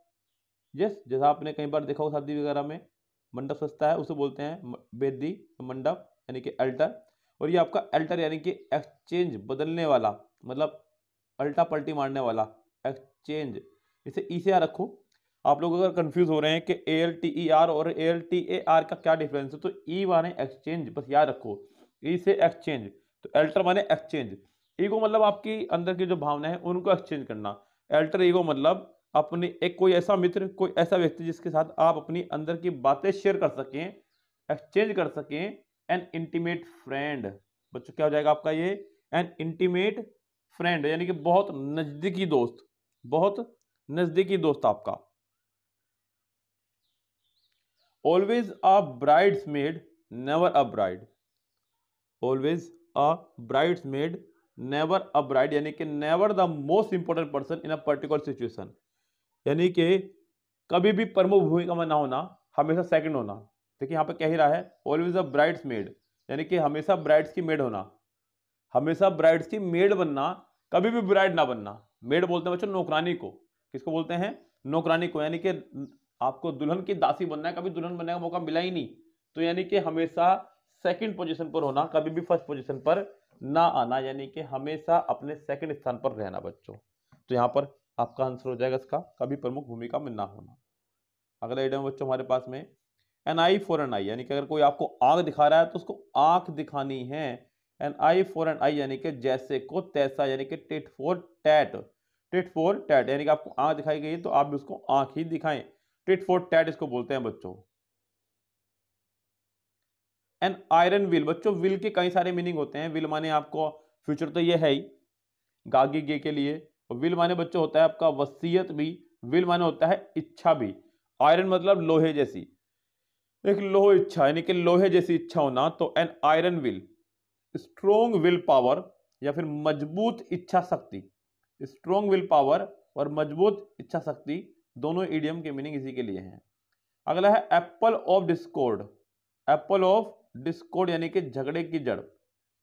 यस जैसा आपने कई बार देखा हो शादी वगैरह में मंडप सस्ता है उसे बोलते हैं बेदी मंडप यानी कि अल्टर और ये आपका अल्टर यानी कि एक्सचेंज बदलने वाला मतलब अल्टा पल्टी मारने वाला एक्सचेंज इसे ई से रखो आप लोग अगर कंफ्यूज हो रहे हैं कि A L T E R और A L T A R का क्या डिफरेंस है तो ई e माने एक्सचेंज बस याद रखो ई e से एक्सचेंज तो एल्टर माने एक्सचेंज e ईगो मतलब आपकी अंदर की जो भावना है उनको एक्सचेंज करना एल्टर ईगो मतलब अपने एक कोई ऐसा मित्र कोई ऐसा व्यक्ति जिसके साथ आप अपनी अंदर की बातें शेयर कर सकें एक्सचेंज कर सकें एन इंटीमेट फ्रेंड बच्चों क्या हो जाएगा आपका ये एन इंटीमेट फ्रेंड यानी कि बहुत नज़दीकी दोस्त बहुत नज़दीकी दोस्त आपका always a bridesmaid never a bride always a bridesmaid never a bride यानी कि never the most important person in a particular situation यानी कि कभी भी प्रमुख भूमिका में ना होना हमेशा सेकंड होना देखिए यहाँ पे कह ही रहा है ऑलवेज अ ब्राइड्स मेड यानी कि हमेशा ब्राइड्स की मेड होना हमेशा ब्राइड्स की मेड बनना कभी भी ब्राइड ना बनना मेड बोलते हैं बच्चों नौकरानी को किसको बोलते हैं नौकरानी को यानी कि आपको दुल्हन की दासी बनना है कभी दुल्हन बनने का मौका मिला ही नहीं तो यानी कि हमेशा सेकंड पोजीशन पर होना कभी भी फर्स्ट पोजीशन पर ना आना यानी कि हमेशा अपने सेकंड स्थान पर रहना बच्चों तो यहाँ पर आपका आंसर हो जाएगा इसका कभी प्रमुख भूमिका में ना होना अगला आइटम बच्चों हमारे पास में an eye for an eye यानी कि अगर कोई आपको आंख दिखा रहा है तो उसको आंख दिखानी है an eye for an eye यानी कि जैसे को तैसा यानी कि tit for tat tit for tat यानी कि आपको आंख दिखाई गई तो आप भी उसको आंख ही दिखाएं टेट फोर टैट इसको बोलते हैं बच्चों एन आयरन विल बच्चों विल के कई सारे मीनिंग होते हैं विल माने आपको फ्यूचर तो ये है ही गागी गे के लिए और विल माने बच्चों होता है आपका वसीयत भी विल माने होता है इच्छा भी आयरन मतलब लोहे जैसी एक लोह इच्छा यानी कि लोहे जैसी इच्छा होना तो an iron will strong will power या फिर मजबूत इच्छा शक्ति स्ट्रोंग विल पावर और मजबूत इच्छा शक्ति दोनों ईडियम के मीनिंग इसी के लिए हैं अगला है apple of discord apple of discord यानी कि झगड़े की जड़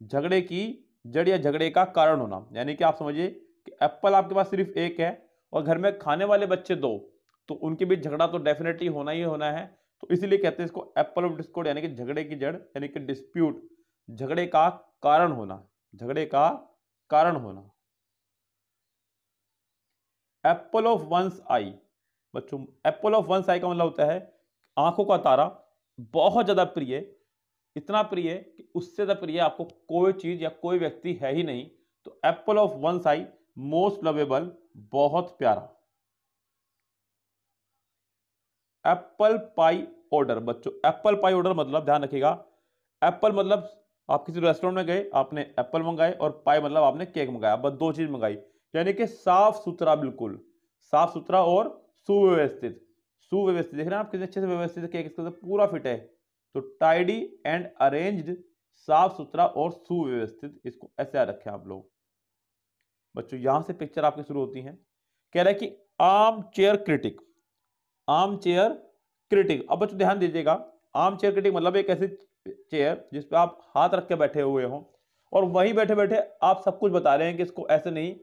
झगड़े की जड़ या झगड़े का कारण होना यानी कि आप समझिए एप्पल आपके पास सिर्फ एक है और घर में खाने वाले बच्चे दो तो उनके बीच झगड़ा तो डेफिनेटली होना ही होना है तो इसीलिए कहते हैं इसको एप्पल ऑफ डिस्कोड यानी कि झगड़े की जड़ यानी कि डिस्प्यूट झगड़े का कारण होना झगड़े का कारण होना एप्पल ऑफ वंस आई बच्चों एप्पल ऑफ वंस आई का मतलब होता है आंखों का तारा बहुत ज़्यादा प्रिय इतना प्रिय कि उससे ज़्यादा प्रिय आपको कोई चीज़ या कोई व्यक्ति है ही नहीं तो apple of one's eye most lovable बहुत प्यारा एप्पल पाई ऑर्डर बच्चों एप्पल पाई ऑर्डर मतलब ध्यान रखिएगा एप्पल मतलब आप किसी रेस्टोरेंट में गए आपने एप्पल मंगाए और पाई मतलब आपने केक मंगाया बस दो चीज मंगाई यानी कि साफ सुथरा बिल्कुल साफ सुथरा और सुव्यवस्थित सुव्यवस्थित देख रहे हैं आप कितने अच्छे से व्यवस्थित केक इसके पूरा फिट है तो टाइडी एंड अरेंज्ड साफ सुथरा और सुव्यवस्थित इसको ऐसे रखें आप लोग बच्चों यहां से पिक्चर आपकी शुरू होती है कह रहा है कि armchair critic armchair critic अब बच्चों ध्यान दीजिएगा आम चेयर क्रिटिक मतलब एक ऐसी चेयर जिस पर आप हाथ रख के बैठे हुए हों और वहीं बैठे बैठे आप सब कुछ बता रहे हैं कि इसको ऐसे नहीं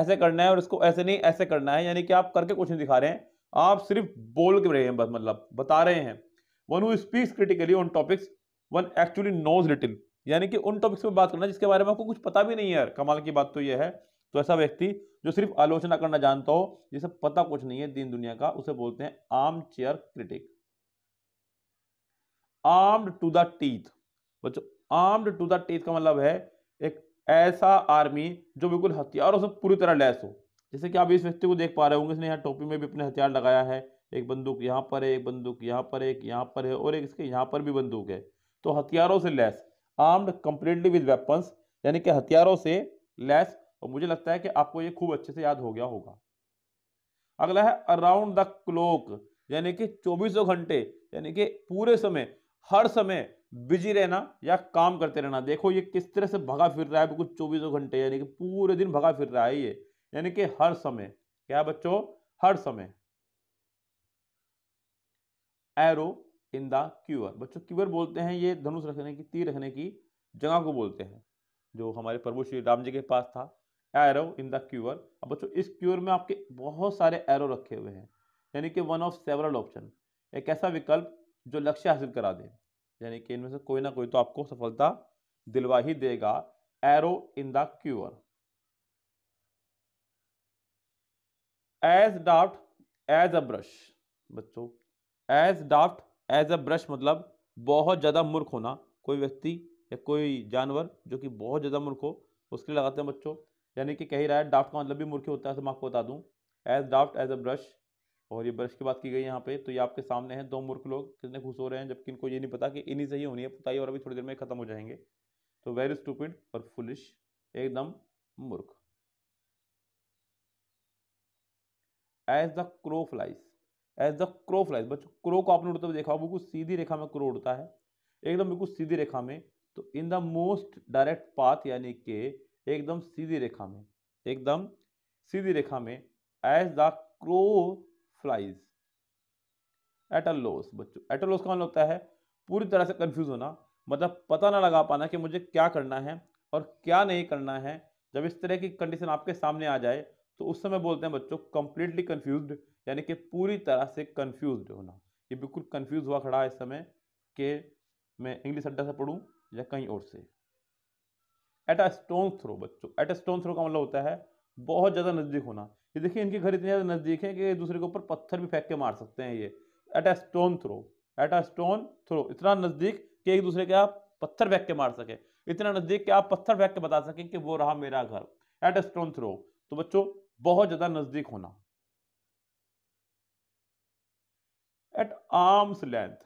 ऐसे करना है और इसको ऐसे नहीं ऐसे करना है यानी कि आप करके कुछ नहीं दिखा रहे हैं आप सिर्फ बोल के रहे हैं बस मतलब बता रहे हैं one who speaks critically on topics one actually knows रिटिन यानी कि उन टॉपिक्स पर बात करना जिसके बारे में आपको कुछ पता भी नहीं है कमाल की बात तो यह है तो ऐसा व्यक्ति जो सिर्फ आलोचना करना जानता हो जिसे पता कुछ नहीं है दीन दुनिया का उसे बोलते हैं armchair critic armed to the teeth बच्चों आर्म्ड टू द टीथ का मतलब है एक ऐसा आर्मी जो बिल्कुल हथियारों से पूरी तरह लैस हो जैसे कि आप इस व्यक्ति को देख पा रहे होंगे इसने यहाँ टोपी में भी अपने हथियार लगाया है एक बंदूक यहाँ पर है एक बंदूक यहाँ पर एक यहाँ पर है और एक इसके यहाँ पर भी बंदूक है तो हथियारों से लैस आर्म्ड कंप्लीटली विद वेपन्स यानी कि हथियारों से लैस और मुझे लगता है कि आपको ये खूब अच्छे से याद हो गया होगा अगला है अराउंड द क्लोक यानी कि चौबीसों घंटे यानी कि पूरे समय हर समय बिजी रहना या काम करते रहना देखो ये किस तरह से भगा फिर रहा है बिल्कुल चौबीसों घंटे यानी कि पूरे दिन भगा फिर रहा है ये यानी कि हर समय क्या बच्चों हर समय एरो इन द क्यूअर बच्चों क्यूअर बोलते हैं ये धनुष रखने की तीर रखने की जगह को बोलते हैं जो हमारे प्रभु श्री राम जी के पास था एरो इन द क्यूअर अब बच्चों इस क्यूअर में आपके बहुत सारे एरो रखे हुए हैं यानी कि वन ऑफ सेवरल ऑप्शन एक ऐसा विकल्प जो लक्ष्य हासिल करा दे यानी कि इनमें से कोई ना कोई तो आपको सफलता दिलवा ही देगा arrow in the quiver as daft as a brush बच्चों as daft as a brush मतलब बहुत ज़्यादा मूर्ख होना कोई व्यक्ति या कोई जानवर जो कि बहुत ज़्यादा मूर्ख हो उसके लिए लगाते हैं बच्चों यानी कि कह रहा है ड्राफ्ट का मतलब भी मूर्ख होता है तो मैं आपको बता दूँ as draft as a brush और ये ब्रश की बात की गई यहाँ पे तो ये आपके सामने है दो मूर्ख लोग कितने खुश हो रहे हैं जबकि इनको ये नहीं पता कि इन्हीं से ही होनी है पता ही और अभी थोड़ी देर में खत्म हो जाएंगे तो वेरी स्टूपिड और फुलिश एकदम मूर्ख as the crow flies as the crow flies बच्चों क्रो को आपने उड़ते हुए देखा हो बिल्कुल सीधी रेखा में क्रो उड़ता है एकदम बिल्कुल सीधी रेखा में तो in the most direct path यानी के एकदम सीधी रेखा में एकदम सीधी रेखा में as the crow flies at loss loss बच्चों एटलोस लॉस का मतलब होता है पूरी तरह से कंफ्यूज होना मतलब पता ना लगा पाना कि मुझे क्या करना है और क्या नहीं करना है जब इस तरह की कंडीशन आपके सामने आ जाए तो उस समय बोलते हैं बच्चों कंप्लीटली कंफ्यूज यानी कि पूरी तरह से कंफ्यूज होना ये बिल्कुल कंफ्यूज हुआ खड़ा है इस समय कि मैं इंग्लिश अड्डा से पढ़ूँ या कहीं और से एट अ स्टोन थ्रो बच्चों एट अ स्टोन थ्रो का मतलब होता है बहुत ज़्यादा नज़दीक होना ये देखिए इनके घर इतने ज़्यादा नज़दीक हैं कि एक दूसरे के ऊपर पत्थर भी फेंक के मार सकते हैं ये at a stone throw at a stone throw इतना नज़दीक कि एक दूसरे के आप पत्थर फेंक के मार सकें इतना नज़दीक कि आप पत्थर फेंक के बता सकें कि वो रहा मेरा घर एट अ स्टोन थ्रो तो बच्चों बहुत ज़्यादा नज़दीक होना at arm's length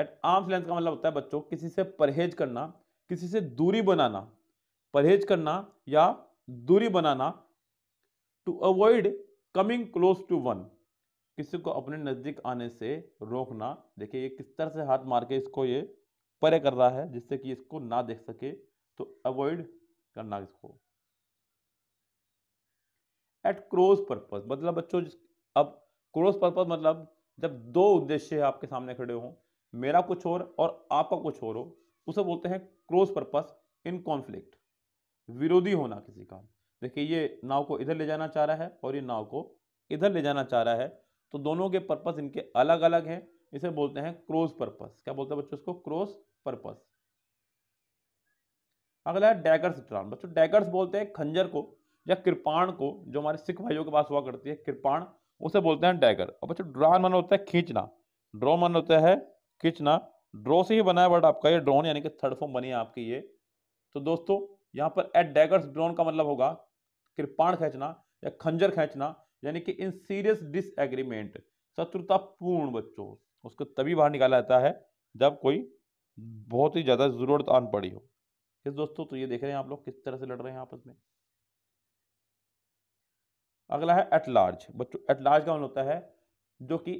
at arm's length का मतलब होता है बच्चों किसी से परहेज करना किसी से दूरी बनाना परहेज करना या दूरी बनाना to avoid coming close to one किसी को अपने नज़दीक आने से रोकना देखिए ये किस तरह से हाथ मार के इसको ये परे कर रहा है जिससे कि इसको ना देख सके तो अवॉइड करना इसको एट क्रोज पर्पज मतलब बच्चों अब क्रोज पर्पज मतलब जब दो उद्देश्य आपके सामने खड़े हों मेरा कुछ और और आपका कुछ और हो उसे बोलते हैं क्रोज पर्पज इन कॉन्फ्लिक्ट विरोधी होना किसी का देखिए ये नाव को इधर ले जाना चाह रहा है और ये नाव को इधर ले जाना चाह रहा है तो दोनों के पर्पस इनके अलग अलग हैं इसे बोलते हैं क्रोस पर्पस क्या बोलते हैं बच्चों इसको क्रोस पर्पस अगला है डैगर्स ट्राम बच्चों डैगर्स बोलते हैं खंजर को या कृपाण को जो हमारे सिख भाइयों के पास हुआ करती है कृपाण उसे बोलते हैं डैगर और बच्चों ड्रान मन होता है खींचना ड्रॉ मन होता है खींचना ड्रॉ से ही बना है बट आपका ये ड्रोन यानी कि थर्ड फॉर्म बनी है आपकी ये तो दोस्तों यहाँ पर एट डैगर्स ड्रोन का मतलब होगा कृपाण खेचना या खंजर खेचना यानी कि इन सीरियस डिसएग्रीमेंट शत्रुतापूर्ण बच्चों उसको तभी बाहर निकाला जाता है जब कोई बहुत ही ज़्यादा ज़रूरत आन पड़ी हो फिर दोस्तों तो ये देख रहे हैं आप लोग किस तरह से लड़ रहे हैं आपस में अगला है एट लार्ज बच्चों एट लार्ज का मतलब होता है जो कि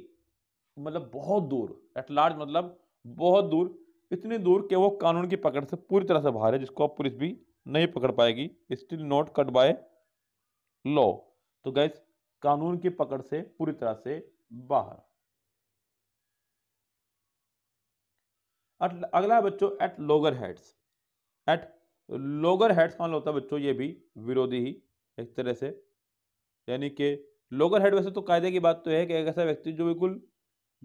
मतलब बहुत दूर एट लार्ज मतलब बहुत दूर इतनी दूर कि वो कानून की पकड़ से पूरी तरह से बाहर है जिसको आप पुलिस भी नहीं पकड़ पाएगी still not caught by law तो गैस कानून की पकड़ से पूरी तरह से बाहर अगला बच्चों at loggerheads at loggerheads मान होता तो है बच्चों ये भी विरोधी ही एक तरह से यानी कि लोगर हेड वैसे तो कायदे की बात तो है कि एक ऐसा व्यक्ति जो बिल्कुल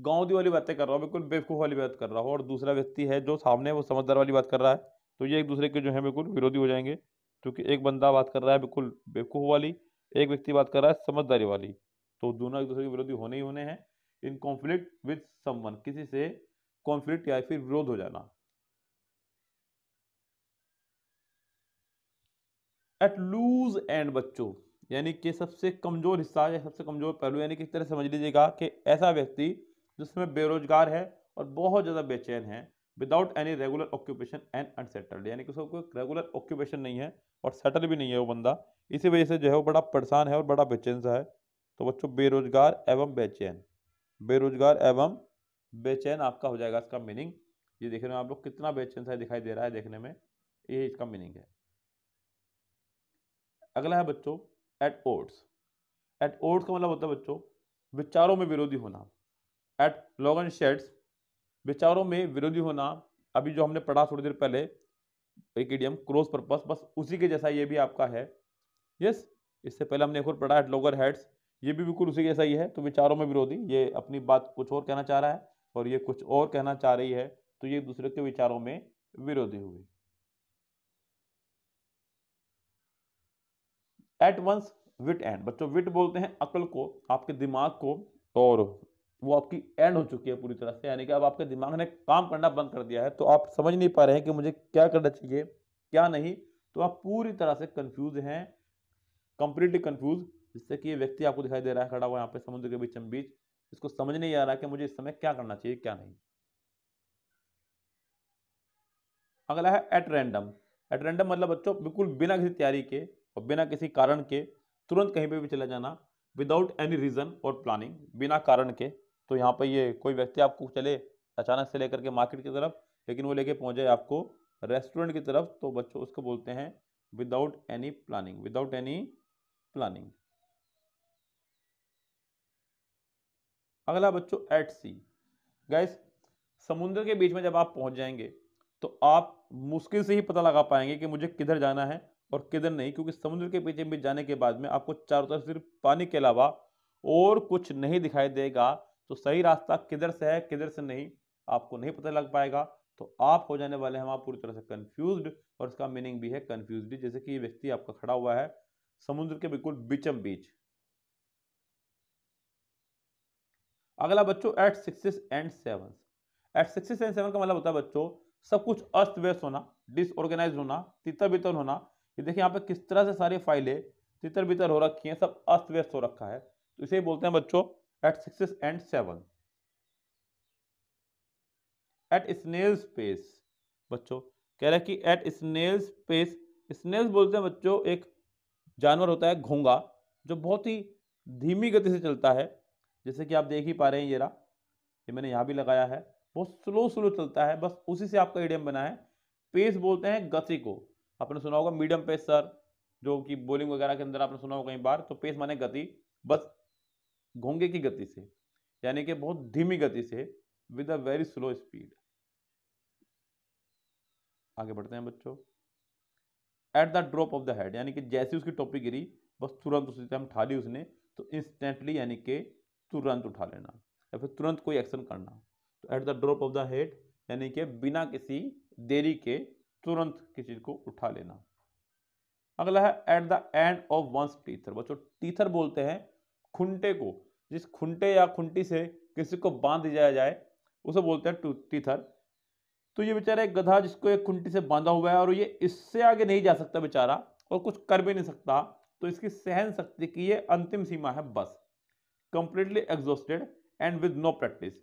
गाँव दी वाली बातें कर रहा हो बिल्कुल बेवकूफ़ वाली बात कर रहा हो और दूसरा व्यक्ति है जो सामने वो समझदार वाली बात कर रहा है तो ये एक दूसरे के जो है बिल्कुल विरोधी हो जाएंगे क्योंकि एक बंदा बात कर रहा है बिल्कुल बेवकूफ़ वाली एक व्यक्ति बात कर रहा है समझदारी वाली तो दोनों एक दूसरे के विरोधी होने ही होने हैं इन कॉन्फ्लिक्ट विद समवन किसी से कॉन्फ्लिक्ट या फिर विरोध हो जाना एट लूज एंड बच्चों यानी कि सबसे कमजोर हिस्सा या सबसे कमजोर पहलू यानी कि इस तरह समझ लीजिएगा कि ऐसा व्यक्ति जिसमें बेरोजगार है और बहुत ज़्यादा बेचैन है without any regular occupation and unsettled यानी कि उसको रेगुलर ऑक्यूपेशन नहीं है और सेटल भी नहीं है वो बंदा इसी वजह से जो है वो बड़ा परेशान है और बड़ा बेचैन सा है तो बच्चों बेरोजगार एवं बेचैन बेरोजगार एवं बेचैन आपका हो जाएगा इसका मीनिंग ये देख रहे हो आप लोग कितना बेचैन सा दिखाई दे रहा है देखने में ये इसका मीनिंग है अगला है बच्चों एट ओट्स एट ओट्स का मतलब होता है बच्चों विचारों में विरोधी होना एट लॉगन शेड्स विचारों में विरोधी होना अभी जो हमने पढ़ा थोड़ी देर पहले एक एडियम क्रोस पर्पस बस उसी के जैसा ये भी आपका है यस इससे पहले हमने एक और पढ़ा है लोअर हेड्स ये भी बिल्कुल उसी के जैसा ही है तो विचारों में विरोधी ये अपनी बात कुछ और कहना चाह रहा है और ये कुछ और कहना चाह रही है तो ये दूसरे के विचारों में विरोधी हुई एट वंस विट एंड बच्चों विट बोलते हैं अकल को आपके दिमाग को और वो आपकी एंड हो चुकी है पूरी तरह से यानी कि अब आपके दिमाग ने काम करना बंद कर दिया है तो आप समझ नहीं पा रहे हैं कि मुझे क्या करना चाहिए क्या नहीं तो आप पूरी तरह से कन्फ्यूज हैं कंप्लीटली कन्फ्यूज जिससे कि ये व्यक्ति आपको दिखाई दे रहा है खड़ा हुआ यहाँ पे समुद्र के बीच बीच इसको समझ नहीं आ रहा कि मुझे इस समय क्या करना चाहिए क्या नहीं अगला है एट रैंडम एट रैंडम मतलब बच्चों बिल्कुल बिना किसी तैयारी के और बिना किसी कारण के तुरंत कहीं पे भी चला जाना विदाउट एनी रीज़न और प्लानिंग बिना कारण के तो यहाँ पर ये कोई व्यक्ति आपको चले अचानक से लेकर के मार्केट की तरफ लेकिन वो लेके पहुँचे आपको रेस्टोरेंट की तरफ तो बच्चों उसको बोलते हैं without any planning without any planning अगला बच्चों एट सी गैस समुद्र के बीच में जब आप पहुंच जाएंगे तो आप मुश्किल से ही पता लगा पाएंगे कि मुझे किधर जाना है और किधर नहीं क्योंकि समुद्र के पीछे बीच जाने के बाद में आपको चारों तरफ सिर्फ पानी के अलावा और कुछ नहीं दिखाई देगा तो सही रास्ता किधर से है किधर से नहीं आपको नहीं पता लग पाएगा तो आप हो जाने वाले हैं आप पूरी तरह से कन्फ्यूज और इसका मीनिंग भी है कन्फ्यूज जैसे कि ये व्यक्ति आपका खड़ा हुआ है समुद्र के बिल्कुल बीचम बीच अगला बच्चों at six and seven at six and seven का मतलब होता है बच्चों सब कुछ अस्त व्यस्त होना डिसऑर्गेनाइज होना तितर बितर होना ये देखिए यहाँ पे किस तरह से सारी फाइलें तितर बितर हो रखी हैं सब अस्त व्यस्त हो रखा है तो इसे बोलते हैं बच्चों at six and seven at snail's pace बच्चों कह रहा है कि एट स्नेल स्पेस स्नेल बोलते हैं बच्चों एक जानवर होता है घोंगा जो बहुत ही धीमी गति से चलता है जैसे कि आप देख ही पा रहे हैं ये रहा ये मैंने यहाँ भी लगाया है बहुत स्लो स्लो चलता है बस उसी से आपका एडियम बना है पेस बोलते हैं गति को आपने सुना होगा मीडियम पेस सर जो कि बॉलिंग वगैरह के अंदर आपने सुना होगा कई बार तो पेस माने गति बस घोंगे की गति से यानी कि बहुत धीमी गति से with a very slow speed आगे बढ़ते हैं बच्चों at the drop of the hat यानी कि जैसे उसकी टोपी गिरी बस तुरंत उसी टाइम उठा ली उसने तो इंस्टेंटली यानी कि तुरंत उठा लेना या फिर तुरंत कोई एक्शन करना तो at the drop of the hat यानी कि बिना किसी देरी के तुरंत किसी को उठा लेना अगला है at the end of one's tether बच्चों टीथर बोलते हैं खुंटे को जिस खुंटे या खुंटी से किसी को बांध दिया जाए उसे बोलते हैं टूटी टीथर तो ये बेचारा एक गधा जिसको एक खुंटी से बांधा हुआ है और ये इससे आगे नहीं जा सकता बेचारा और कुछ कर भी नहीं सकता तो इसकी सहन शक्ति की ये अंतिम सीमा है बस completely exhausted and with no practice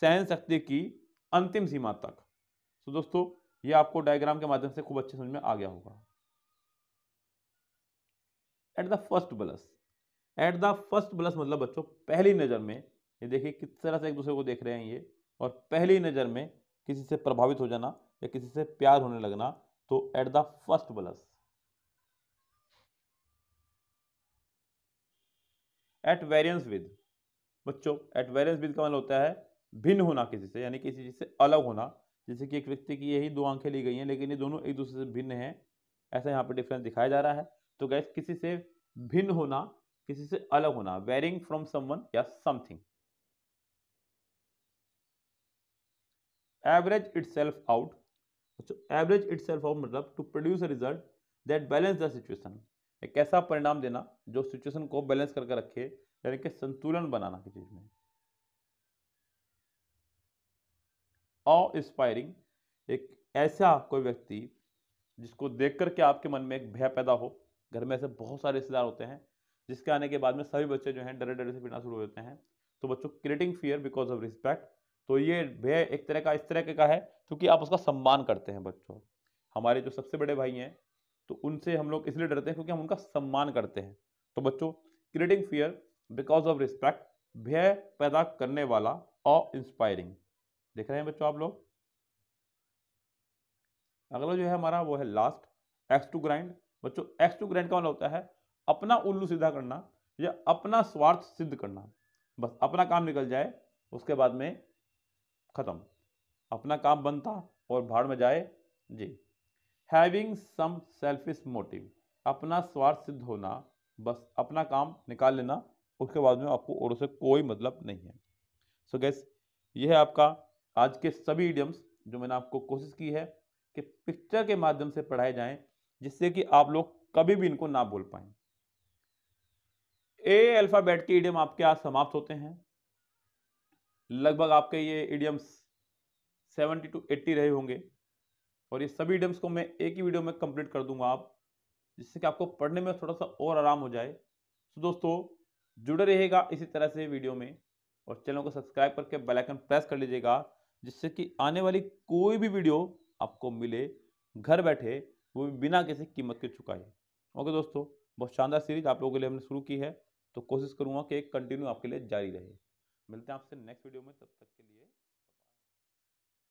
सहन शक्ति की अंतिम सीमा तक तो दोस्तों ये आपको डायग्राम के माध्यम से खूब अच्छे समझ में आ गया होगा at the first blush at the first blush मतलब बच्चों पहली नज़र में ये देखिए किस तरह से एक दूसरे को देख रहे हैं ये और पहली नज़र में किसी से प्रभावित हो जाना या किसी से प्यार होने लगना तो at the first blush at variance with बच्चों एट वेरियंस विद का मतलब होता है भिन्न होना किसी से यानी किसी चीज़ से अलग होना जैसे कि एक व्यक्ति की यही दो आंखें ली गई हैं लेकिन ये दोनों एक दूसरे से भिन्न हैं ऐसा यहाँ पर डिफरेंस दिखाया जा रहा है तो गैस किसी से भिन्न होना किसी से अलग होना वेरिंग फ्रॉम समवन या something average itself out average itself out मतलब to produce a result that balance the situation एक ऐसा परिणाम देना जो सिचुएशन को बैलेंस करके रखे यानी कि संतुलन बनाना किसी चीज में और इंस्पायरिंग एक ऐसा कोई व्यक्ति जिसको देख करके आपके मन में एक भय पैदा हो घर में ऐसे बहुत सारे रिश्तेदार होते हैं जिसके आने के बाद में सभी बच्चे जो हैं डरे डरे से पीना शुरू हो जाते हैं तो बच्चों creating fear because of respect तो ये भय एक तरह का इस तरह का है क्योंकि आप उसका सम्मान करते हैं बच्चों हमारे जो सबसे बड़े भाई हैं तो उनसे हम लोग इसलिए डरते हैं क्योंकि हम उनका सम्मान करते हैं तो बच्चों creating fear because of respect भय पैदा करने वाला और इंस्पायरिंग देख रहे हैं बच्चों आप लोग अगला जो है हमारा वो है लास्ट एक्स टू ग्राइंड बच्चों एक्स टू ग्राइंड का मतलब होता है अपना उल्लू सीधा करना या अपना स्वार्थ सिद्ध करना बस अपना काम निकल जाए उसके बाद में खत्म अपना काम बनता और भाड़ में जाए जी हैविंग सम सेल्फिश मोटिव अपना स्वार्थ सिद्ध होना बस अपना काम निकाल लेना उसके बाद में आपको और उसे कोई मतलब नहीं है सो so गैस ये है आपका आज के सभी इडियम्स जो मैंने आपको कोशिश की है कि पिक्चर के माध्यम से पढ़ाए जाएं जिससे कि आप लोग कभी भी इनको ना बोल पाएँ ए अल्फ़ाबेट के इडियम आपके आज समाप्त होते हैं लगभग आपके ये इडियम्स सेवेंटी टू एट्टी रहे होंगे और ये सभी इडियम्स को मैं एक ही वीडियो में कंप्लीट कर दूंगा आप जिससे कि आपको पढ़ने में थोड़ा सा और आराम हो जाए तो दोस्तों जुड़े रहेगा इसी तरह से वीडियो में और चैनल को सब्सक्राइब करके बेल आइकन प्रेस कर लीजिएगा जिससे कि आने वाली कोई भी वीडियो आपको मिले घर बैठे वो भी बिना किसी कीमत के चुकाए ओके दोस्तों बहुत शानदार सीरीज आप लोगों के लिए हमने शुरू की है तो कोशिश करूँगा कि एक कंटिन्यू आपके लिए जारी रहे मिलते हैं आपसे नेक्स्ट वीडियो में तब तक के लिए